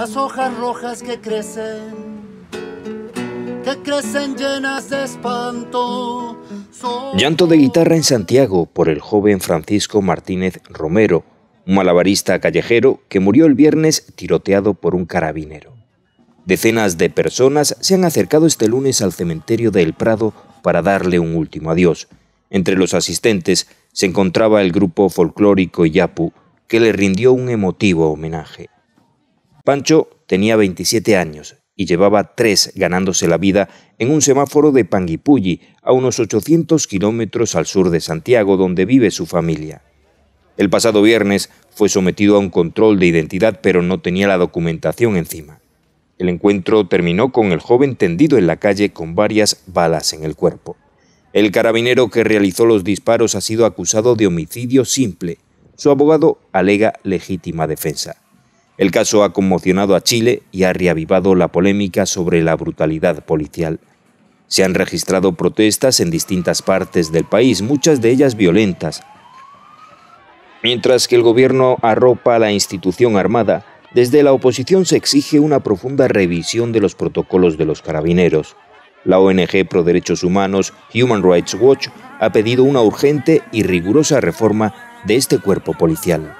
las hojas rojas que crecen, que crecen llenas de espanto. Llanto de guitarra en Santiago por el joven Francisco Martínez Romero, un malabarista callejero que murió el viernes tiroteado por un carabinero. Decenas de personas se han acercado este lunes al cementerio de El Prado para darle un último adiós. Entre los asistentes se encontraba el grupo folclórico Yapu, que le rindió un emotivo homenaje. Pancho tenía 27 años y llevaba tres ganándose la vida en un semáforo de Panguipulli, a unos 800 kilómetros al sur de Santiago, donde vive su familia. El pasado viernes fue sometido a un control de identidad, pero no tenía la documentación encima. El encuentro terminó con el joven tendido en la calle con varias balas en el cuerpo. El carabinero que realizó los disparos ha sido acusado de homicidio simple. Su abogado alega legítima defensa. El caso ha conmocionado a Chile y ha reavivado la polémica sobre la brutalidad policial. Se han registrado protestas en distintas partes del país, muchas de ellas violentas. Mientras que el gobierno arropa a la institución armada, desde la oposición se exige una profunda revisión de los protocolos de los carabineros. La ONG Pro Derechos Humanos Human Rights Watch ha pedido una urgente y rigurosa reforma de este cuerpo policial.